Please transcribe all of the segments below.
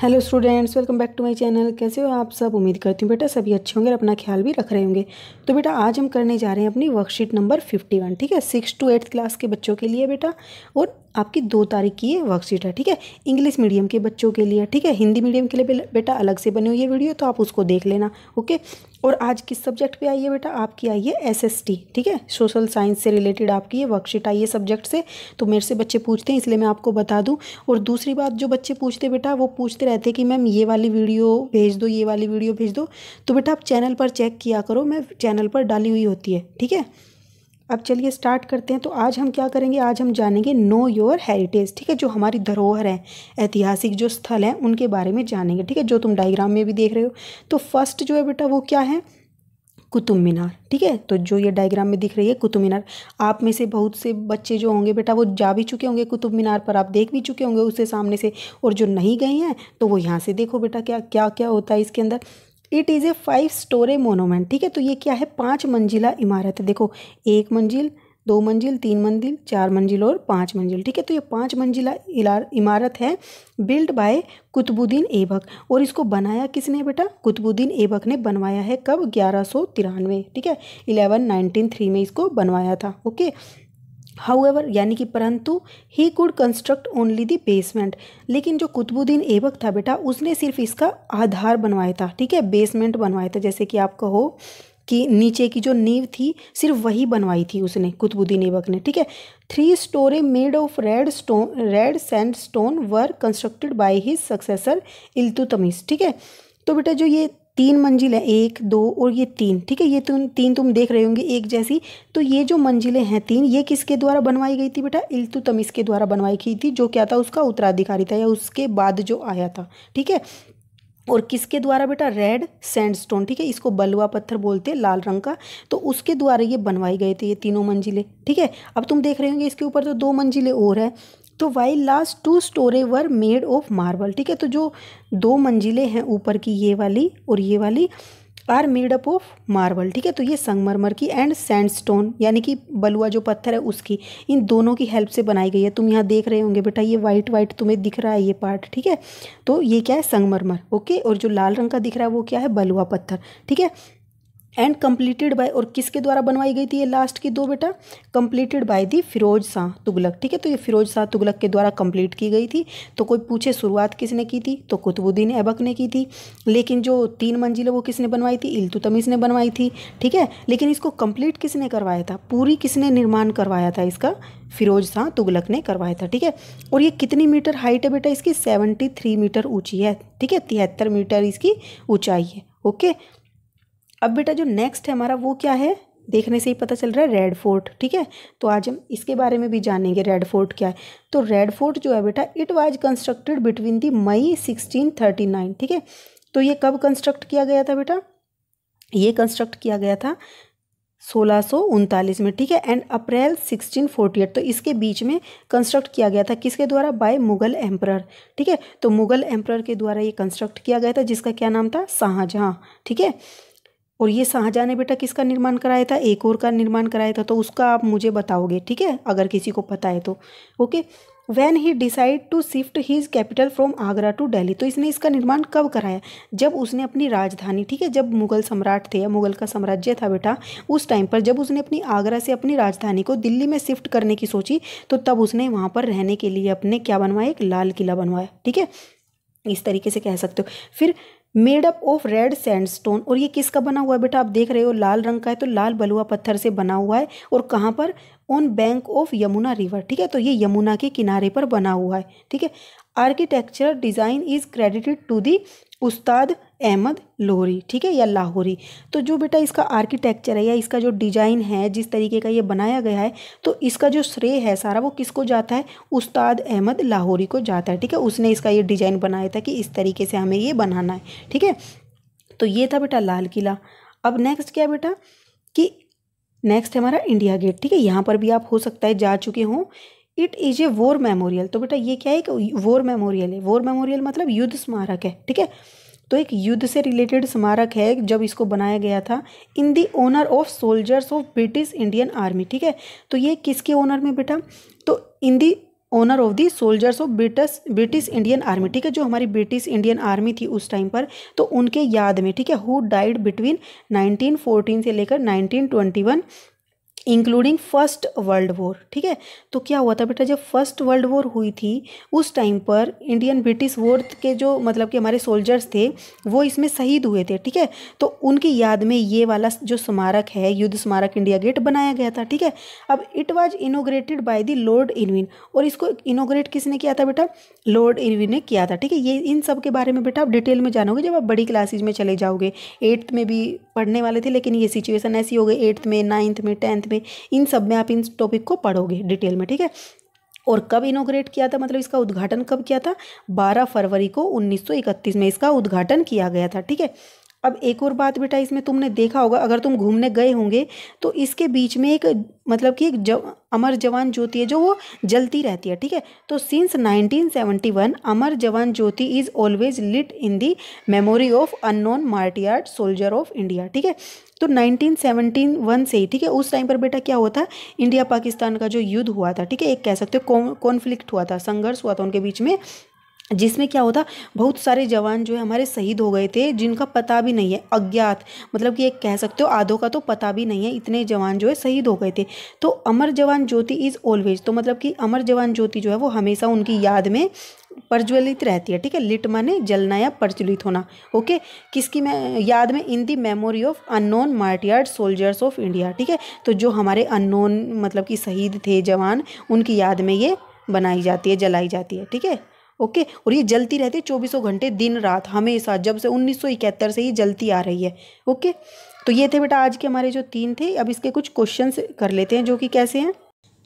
hello students welcome back to my channel कैसे हो आप सब उम्मीद करती हूँ बेटा सभी अच्छे होंगे और अपना ख्याल भी रख रहे होंगे तो बेटा आज हम करने जा रहे हैं अपनी वर्कशीट नंबर फिफ्टी वन ठीक है सिक्स टू एट्थ क्लास के बच्चों के लिए बेटा और आपकी दो तारीख की ये वर्कशीट है ठीक है इंग्लिश मीडियम के बच्चों के लिए ठीक है हिंदी मीडियम के लिए बेटा अलग से बनी हुई है वीडियो तो आप उसको देख लेना ओके और आज किस सब्जेक्ट पे आई है बेटा आपकी आई है एसएसटी ठीक है सोशल साइंस से रिलेटेड आपकी ये वर्कशीट आई है सब्जेक्ट से तो मेरे से बच्चे पूछते हैं इसलिए मैं आपको बता दूँ और दूसरी बात जो बच्चे पूछते बेटा वो पूछते रहते हैं कि मैम ये वाली वीडियो भेज दो ये वाली वीडियो भेज दो तो बेटा आप चैनल पर चेक किया करो मैं चैनल पर डाली हुई होती है ठीक है अब चलिए स्टार्ट करते हैं तो आज हम क्या करेंगे आज हम जानेंगे नो योर हेरिटेज ठीक है जो हमारी धरोहर है ऐतिहासिक जो स्थल हैं उनके बारे में जानेंगे ठीक है जो तुम डायग्राम में भी देख रहे हो तो फर्स्ट जो है बेटा वो क्या है कुतुब मीनार ठीक है तो जो ये डायग्राम में दिख रही है कुतुब मीनार आप में से बहुत से बच्चे जो होंगे बेटा वो जा भी चुके होंगे कुतुब मीनार पर आप देख भी चुके होंगे उससे सामने से और जो नहीं गए हैं तो वो यहाँ से देखो बेटा क्या क्या क्या होता है इसके अंदर it is a five storey monument ठीक है तो ये क्या है पाँच मंजिला इमारत है देखो एक मंजिल दो मंजिल तीन मंजिल चार मंजिल और पाँच मंजिल ठीक है तो ये पाँच मंजिला इमारत है बिल्ड बाय कुतुबुद्दीन ऐबक और इसको बनाया किसने बेटा कुतुबुद्दीन ऐबक ने बनवाया है कब ग्यारह सौ तिरानवे ठीक है इलेवन नाइनटीन थ्री में इसको बनवाया था ओके हाउएवर यानी कि परंतु he could construct only the basement लेकिन जो कुतुबुद्दीन ऐबक था बेटा उसने सिर्फ इसका आधार बनवाया था ठीक है बेसमेंट बनवाया था जैसे कि आप कहो कि नीचे की जो नींव थी सिर्फ वही बनवाई थी उसने कुतुबुद्दीन ऐबक ने ठीक है three storey made of red stone red sand stone were constructed by his successor Iltutmish ठीक है तो बेटा जो ये तीन मंजिल है एक दो और ये तीन ठीक है ये तुम तीन तुम देख रहे होंगे एक जैसी तो ये जो मंजिलें हैं तीन ये किसके द्वारा बनवाई गई थी बेटा इल्तुतमिस के द्वारा बनवाई गई थी जो क्या था उसका उत्तराधिकारी था या उसके बाद जो आया था ठीक है और किसके द्वारा बेटा रेड सैंडस्टोन ठीक है इसको बलुआ पत्थर बोलते हैं लाल रंग का तो उसके द्वारा ये बनवाई गए थे ये तीनों मंजिलें ठीक है अब तुम देख रहे होंगे इसके ऊपर तो दो मंजिलें और है तो why last two storey were made of marble ठीक है तो जो दो मंजिलें हैं ऊपर की ये वाली और ये वाली are made up of marble ठीक है तो ये संगमरमर की एंड सैंडस्टोन यानी कि बलुआ जो पत्थर है उसकी इन दोनों की हेल्प से बनाई गई है तुम यहाँ देख रहे होंगे बेटा ये वाइट वाइट तुम्हें दिख रहा है ये पार्ट ठीक है तो ये क्या है संगमरमर ओके और जो लाल रंग का दिख रहा है वो क्या है बलुआ पत्थर ठीक है एंड कंप्लीटेड बाय और किसके द्वारा बनवाई गई थी ये लास्ट की दो बेटा completed by the Firoz Shah Tughlaq ठीक है तो ये फिरोज शाह तुगलक के द्वारा कंप्लीट की गई थी तो कोई पूछे शुरुआत किसने की थी तो कुतुबुद्दीन ऐबक ने की थी लेकिन जो तीन मंजिल वो किसने बनवाई थी इल्तुतमीज़ ने बनवाई थी ठीक है लेकिन इसको कंप्लीट किसने करवाया था पूरी किसने निर्माण करवाया था इसका फिरोज शाह तुगलक ने करवाया था ठीक है और ये कितनी मीटर हाइट है बेटा इसकी सेवेंटी थ्री मीटर ऊंची है ठीक है तिहत्तर मीटर इसकी ऊंचाई है ओके अब बेटा जो नेक्स्ट है हमारा वो क्या है देखने से ही पता चल रहा है रेड फोर्ट ठीक है तो आज हम इसके बारे में भी जानेंगे रेड फोर्ट क्या है तो रेड फोर्ट जो है बेटा it was constructed between the may sixteen thirty nine ठीक है तो ये कब कंस्ट्रक्ट किया गया था बेटा ये कंस्ट्रक्ट किया गया था सोलह में ठीक है एंड अप्रैल 1648 तो इसके बीच में कंस्ट्रक्ट किया गया था किसके द्वारा बाय मुगल एम्प्रर ठीक है तो मुगल एम्प्रर के द्वारा ये कंस्ट्रक्ट किया गया था जिसका क्या नाम था शाहजहाँ ठीक है और ये शाहजहाँ ने बेटा किसका निर्माण कराया था एक और का निर्माण कराया था तो उसका आप मुझे बताओगे ठीक है अगर किसी को पता है तो okay when he decided to shift his capital from Agra to Delhi तो इसने इसका निर्माण कब कराया जब उसने अपनी राजधानी ठीक है जब मुगल सम्राट थे या मुगल का साम्राज्य था बेटा उस टाइम पर जब उसने अपनी आगरा से अपनी राजधानी को दिल्ली में शिफ्ट करने की सोची तो तब उसने वहाँ पर रहने के लिए अपने क्या बनवाया एक लाल किला बनवाया ठीक है इस तरीके से कह सकते हो फिर made up of red sandstone और ये किसका बना हुआ है बेटा आप देख रहे हो लाल रंग का है तो लाल बलुआ पत्थर से बना हुआ है और कहाँ पर on bank of Yamuna river ठीक है तो ये यमुना के किनारे पर बना हुआ है ठीक है architecture design is credited to the Ustad Ahmad Lohri ठीक है या लाहौरी तो जो बेटा इसका आर्किटेक्चर है या इसका जो डिजाइन है जिस तरीके का ये बनाया गया है तो इसका जो श्रेय है सारा वो किसको जाता है उस्ताद अहमद लाहौरी को जाता है ठीक है उसने इसका ये डिजाइन बनाया था कि इस तरीके से हमें ये बनाना है ठीक है तो ये था बेटा लाल किला अब नेक्स्ट क्या बेटा कि नेक्स्ट है हमारा इंडिया गेट ठीक है यहाँ पर भी आप हो सकता है जा चुके हों it is a war memorial तो बेटा ये क्या है कि वॉर मेमोरियल है वॉर मेमोरियल मतलब युद्ध स्मारक है ठीक है तो एक युद्ध से रिलेटेड स्मारक है जब इसको बनाया गया था in the honour of soldiers of British Indian army ठीक है तो ये किसके ओनर में बेटा तो in the honour of the soldiers of British British Indian army ठीक है जो हमारी ब्रिटिश इंडियन आर्मी थी उस टाइम पर तो उनके याद में ठीक है हु डाइड बिटवीन 1914 से लेकर 1921 इंक्लूडिंग फर्स्ट वर्ल्ड वॉर ठीक है तो क्या हुआ था बेटा जब फर्स्ट वर्ल्ड वॉर हुई थी उस टाइम पर इंडियन ब्रिटिश वॉर के जो मतलब कि हमारे सोल्जर्स थे वो इसमें शहीद हुए थे ठीक है तो उनकी याद में ये वाला जो स्मारक है युद्ध स्मारक इंडिया गेट बनाया गया था ठीक है अब it was inaugurated by the lord Irwin और इसको इनोग्रेट किसने किया था बेटा लॉर्ड इनविन ने किया था ठीक है ये इन सब के बारे में बेटा आप डिटेल में जानोगे जब आप बड़ी क्लासेज में चले जाओगे एट्थ में भी पढ़ने वाले थे लेकिन ये सिचुएसन ऐसी हो गई एट्थ में नाइन्थ में टेंथ में में इन सब में आप इन टॉपिक को पढ़ोगे डिटेल में ठीक है और कब इनोग्रेट किया था मतलब इसका उद्घाटन कब किया था 12 फरवरी को 1931 में इसका उद्घाटन किया गया था ठीक है अब एक और बात बेटा इसमें तुमने देखा होगा अगर तुम घूमने गए होंगे तो इसके बीच में एक मतलब कि एक जव, अमर जवान ज्योति है जो वो जलती रहती है ठीक है तो since 1971 Amar Jawan Jyoti is always lit in the memory of unknown martyred soldier of India ठीक है तो 1971 से ही ठीक है उस टाइम पर बेटा क्या हुआ था इंडिया पाकिस्तान का जो युद्ध हुआ था ठीक है एक कह सकते हो कॉन्फ्लिक्ट हुआ था संघर्ष हुआ था उनके बीच में जिसमें क्या होता बहुत सारे जवान जो है हमारे शहीद हो गए थे जिनका पता भी नहीं है अज्ञात मतलब कि एक कह सकते हो आधों का तो पता भी नहीं है इतने जवान जो है शहीद हो गए थे तो अमर जवान ज्योति इज़ ऑलवेज तो मतलब कि अमर जवान ज्योति जो है वो हमेशा उनकी याद में प्रज्वलित रहती है ठीक है लिट माने जलना या प्रज्वलित होना ओके किसकी मैं याद में in the memory of unknown martyred soldiers of India ठीक है तो जो हमारे अननोन मतलब कि शहीद थे जवान उनकी याद में ये बनाई जाती है जलाई जाती है ठीक है ओके और ये जलती रहती है चौबीसों घंटे दिन रात हमेशा जब से उन्नीस से ये जलती आ रही है ओके तो ये थे बेटा आज के हमारे जो तीन थे अब इसके कुछ क्वेश्चन कर लेते हैं जो कि कैसे हैं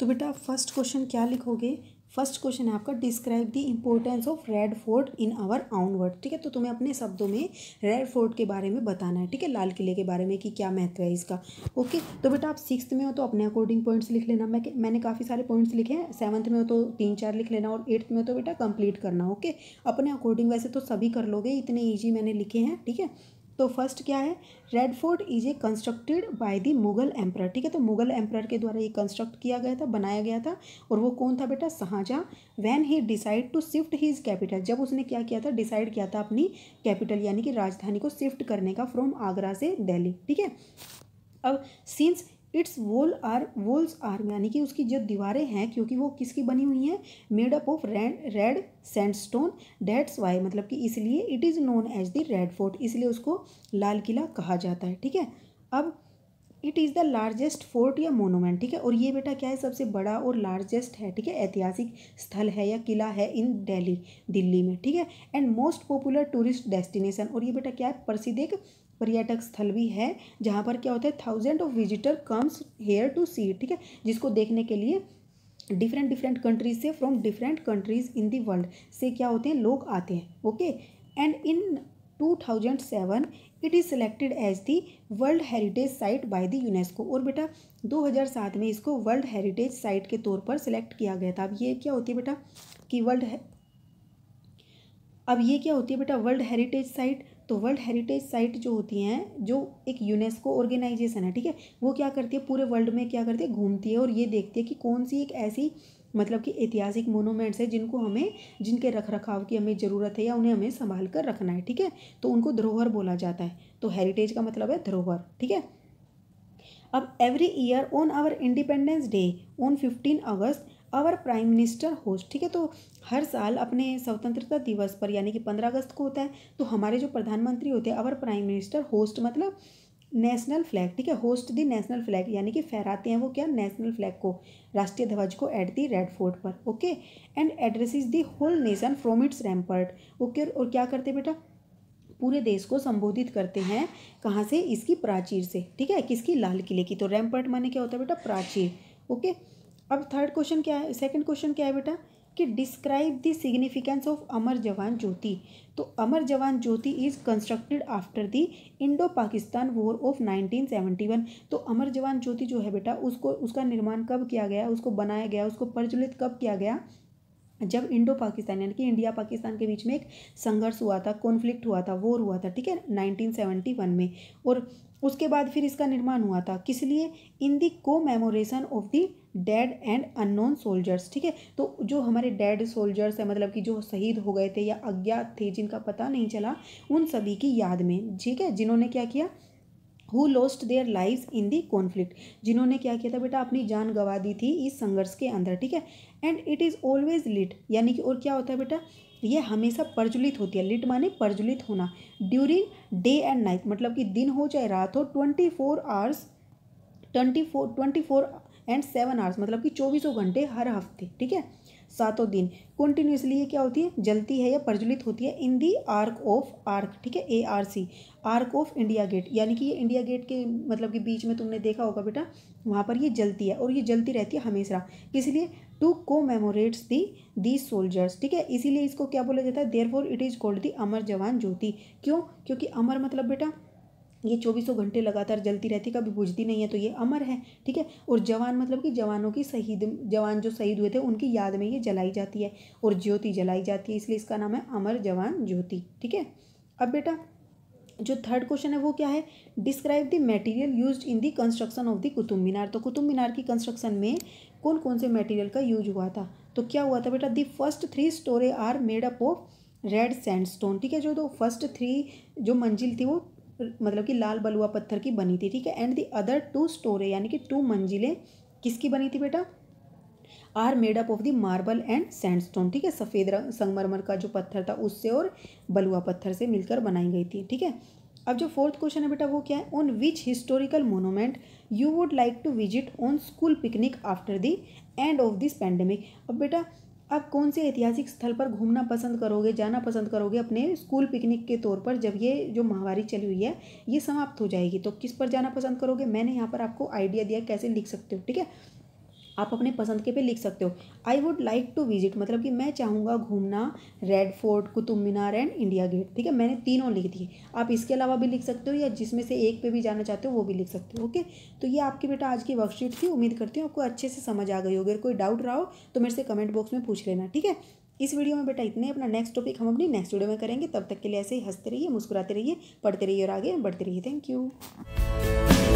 तो बेटा फर्स्ट क्वेश्चन क्या लिखोगे फर्स्ट क्वेश्चन है आपका describe the importance of red fort in our own word ठीक है तो तुम्हें अपने शब्दों में रेड फोर्ट के बारे में बताना है ठीक है लाल किले के बारे में कि क्या महत्व है इसका ओके तो बेटा आप सिक्स में हो तो अपने अकॉर्डिंग पॉइंट्स लिख लेना मैं मैंने काफ़ी सारे पॉइंट्स लिखे हैं सेवन्थ में हो तो तीन चार लिख लेना और एट्थ में हो तो बेटा कंप्लीट करना ओके अपने अकॉर्डिंग वैसे तो सभी कर लोगे इतने ईजी मैंने लिखे हैं ठीक है तो फर्स्ट क्या है red fort is a constructed by the Mughal emperor ठीक है तो मुगल एम्प्रायर के द्वारा ये कंस्ट्रक्ट किया गया था बनाया गया था और वो कौन था बेटा Shahjahan when he decided to shift his capital जब उसने क्या किया था डिसाइड किया था अपनी कैपिटल यानी कि राजधानी को शिफ्ट करने का फ्रॉम आगरा से दिल्ली ठीक है अब since its wall are walls are यानी कि उसकी जो दीवारें हैं क्योंकि वो किसकी बनी हुई हैं made up of red red sand stone that's why मतलब कि इसलिए it is known as the red fort इसलिए उसको लाल किला कहा जाता है ठीक है अब it is the largest fort या मोनोमेंट ठीक है और ये बेटा क्या है सबसे बड़ा और लार्जेस्ट है ठीक है ऐतिहासिक स्थल है या किला है इन दिल्ली दिल्ली में ठीक है and most popular tourist destination और ये बेटा क्या है प्रसिद्ध एक पर्यटक स्थल भी है जहाँ पर क्या होता है thousand of visitor comes here to see ठीक है जिसको देखने के लिए डिफरेंट डिफरेंट कंट्रीज से from different countries in the world से क्या होते हैं लोग आते हैं okay and in two thousand seven it is selected as the world heritage site by the UNESCO और बेटा दो हज़ार सात में इसको वर्ल्ड हेरिटेज साइट के तौर पर सेलेक्ट किया गया था अब ये क्या होती है बेटा कि वर्ल्ड अब ये क्या होती है बेटा वर्ल्ड हेरिटेज साइट तो वर्ल्ड हेरिटेज साइट जो होती हैं जो एक यूनेस्को ऑर्गेनाइजेशन है ठीक है वो क्या करती है पूरे वर्ल्ड में क्या करती है घूमती है और ये देखती है कि कौन सी एक ऐसी मतलब कि ऐतिहासिक मोनूमेंट्स है जिनको हमें जिनके रख रखाव की हमें ज़रूरत है या उन्हें हमें संभाल कर रखना है ठीक है तो उनको धरोहर बोला जाता है तो हेरिटेज का मतलब है धरोहर ठीक है अब every year on our independence day on fifteen August our prime minister host ठीक है तो हर साल अपने स्वतंत्रता दिवस पर यानी कि पंद्रह अगस्त को होता है तो हमारे जो प्रधानमंत्री होते हैं आवर प्राइम मिनिस्टर होस्ट मतलब नेशनल फ्लैग ठीक है होस्ट दी नेशनल फ्लैग यानी कि फहराते हैं वो क्या नेशनल फ्लैग को राष्ट्रीय ध्वज को एट दी रेड फोर्ट पर okay and address is the whole nation from its rampart okay और क्या करते हैं बेटा पूरे देश को संबोधित करते हैं कहाँ से इसकी प्राचीर से ठीक है किसकी लाल किले की तो रैम्पर्ट माने क्या होता है बेटा प्राचीर ओके अब थर्ड क्वेश्चन क्या है सेकंड क्वेश्चन क्या है बेटा कि describe the significance of Amar Jawan Jyoti तो Amar Jawan Jyoti is constructed after the Indo Pakistan war of 1971 तो अमर जवान ज्योति जो है बेटा उसको उसका निर्माण कब किया गया उसको बनाया गया उसको प्रज्वलित कब किया गया जब इंडो पाकिस्तान यानी कि इंडिया पाकिस्तान के बीच में एक संघर्ष हुआ था कॉन्फ्लिक्ट हुआ था वॉर हुआ था ठीक है 1971 में और उसके बाद फिर इसका निर्माण हुआ था किस लिए in the commemoration of the dead and unknown soldiers ठीक है तो जो हमारे डेड सोल्जर्स हैं मतलब कि जो शहीद हो गए थे या अज्ञात थे जिनका पता नहीं चला उन सभी की याद में ठीक है जिन्होंने क्या किया who lost their live in the conflict जिन्होंने क्या किया था बेटा अपनी जान गंवा दी थी इस संघर्ष के अंदर ठीक है and it is always lit यानी कि और क्या होता है बेटा ये हमेशा प्रज्वलित होती है लिट माने प्रज्वलित होना ड्यूरिंग डे एंड नाइट मतलब कि दिन हो चाहे रात हो twenty four hours twenty four twenty four and seven hours मतलब कि चौबीसों घंटे हर हफ्ते ठीक है सातों दिन कंटिन्यूसली ये क्या होती है जलती है या प्रज्वलित होती है in the arch of arch ठीक है A R C arch of India gate यानी कि ये इंडिया गेट के मतलब कि बीच में तुमने देखा होगा बेटा वहाँ पर ये जलती है और ये जलती रहती है हमेशा इसलिए टू को मेमोरेट्स दी दी सोल्जर्स ठीक है इसीलिए इसको क्या बोला जाता है there it is called the Amar Jawan Jyoti क्यों क्योंकि अमर मतलब बेटा ये चौबीसों घंटे लगातार जलती रहती कभी बुझती नहीं है तो ये अमर है ठीक है और जवान मतलब कि जवानों की शहीद जवान जो शहीद हुए थे उनकी याद में ये जलाई जाती है और ज्योति जलाई जाती है इसलिए इसका नाम है अमर जवान ज्योति ठीक है अब बेटा जो थर्ड क्वेश्चन है वो क्या है describe the material used in the construction of the Qutub Minar तो कुतुब मीनार की कंस्ट्रक्शन में कौन कौन से मटेरियल का यूज हुआ था तो क्या हुआ था बेटा the first three storey are made up of red sandstone ठीक है जो तो फर्स्ट थ्री जो मंजिल थी वो मतलब कि लाल बलुआ पत्थर की बनी थी ठीक है and the other two storey यानी कि टू मंजिलें किसकी बनी थी बेटा are made up of the marble and sandstone ठीक है सफ़ेद रंग संगमरमर का जो पत्थर था उससे और बलुआ पत्थर से मिलकर बनाई गई थी ठीक है अब जो फोर्थ क्वेश्चन है बेटा वो क्या है on which historical monument you would like to visit on school picnic after the end of this pandemic अब बेटा आप कौन से ऐतिहासिक स्थल पर घूमना पसंद करोगे जाना पसंद करोगे अपने स्कूल पिकनिक के तौर पर जब ये जो माहवारी चली हुई है ये समाप्त हो जाएगी तो किस पर जाना पसंद करोगे मैंने यहाँ पर आपको आइडिया दिया कैसे लिख सकते हो ठीक है आप अपने पसंद के पे लिख सकते हो I would like to visit मतलब कि मैं चाहूँगा घूमना red fort Qutub Minar and India gate ठीक है मैंने तीनों लिख दिए आप इसके अलावा भी लिख सकते हो या जिसमें से एक पे भी जाना चाहते हो वो भी लिख सकते हो ओके तो ये आपकी बेटा आज की वर्कशीट थी उम्मीद करती हूँ आपको अच्छे से समझ आ गई होगी अगर कोई डाउट रहा हो तो मेरे से कमेंट बॉक्स में पूछ लेना ठीक है इस वीडियो में बेटा इतने अपना नेक्स्ट टॉपिक हम अपनी नेक्स्ट वीडियो में करेंगे तब तक के लिए ऐसे ही हंसते रहिए मुस्कुराते रहिए पढ़ते रहिए और आगे बढ़ते रहिए थैंक यू